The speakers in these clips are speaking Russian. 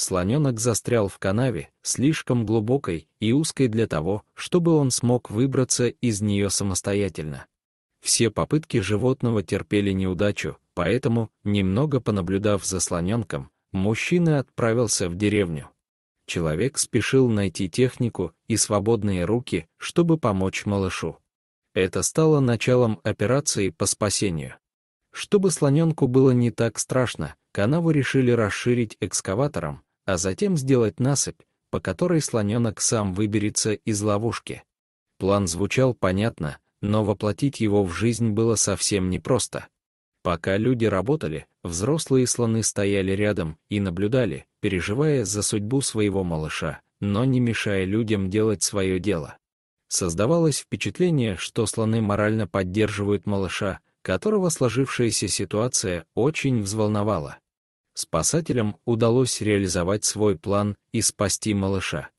слоненок застрял в канаве, слишком глубокой и узкой для того, чтобы он смог выбраться из нее самостоятельно. Все попытки животного терпели неудачу, поэтому, немного понаблюдав за слоненком, мужчина отправился в деревню. Человек спешил найти технику и свободные руки, чтобы помочь малышу. Это стало началом операции по спасению. Чтобы слоненку было не так страшно, канаву решили расширить экскаватором, а затем сделать насыпь, по которой слоненок сам выберется из ловушки. План звучал понятно, но воплотить его в жизнь было совсем непросто. Пока люди работали, взрослые слоны стояли рядом и наблюдали, переживая за судьбу своего малыша, но не мешая людям делать свое дело. Создавалось впечатление, что слоны морально поддерживают малыша, которого сложившаяся ситуация очень взволновала спасателям удалось реализовать свой план и спасти малыша.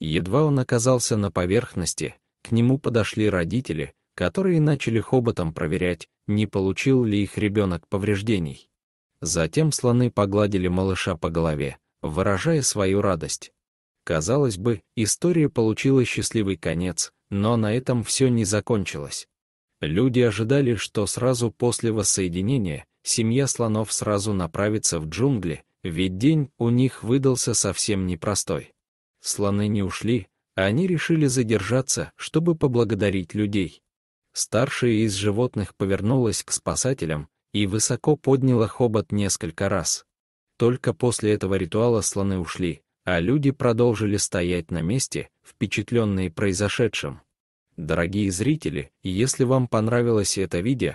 Едва он оказался на поверхности, к нему подошли родители, которые начали хоботом проверять, не получил ли их ребенок повреждений. Затем слоны погладили малыша по голове, выражая свою радость. Казалось бы, история получила счастливый конец, но на этом все не закончилось. Люди ожидали, что сразу после воссоединения семья слонов сразу направится в джунгли, ведь день у них выдался совсем непростой. Слоны не ушли, а они решили задержаться, чтобы поблагодарить людей. Старшая из животных повернулась к спасателям и высоко подняла хобот несколько раз. Только после этого ритуала слоны ушли, а люди продолжили стоять на месте, впечатленные произошедшим. Дорогие зрители, если вам понравилось это видео,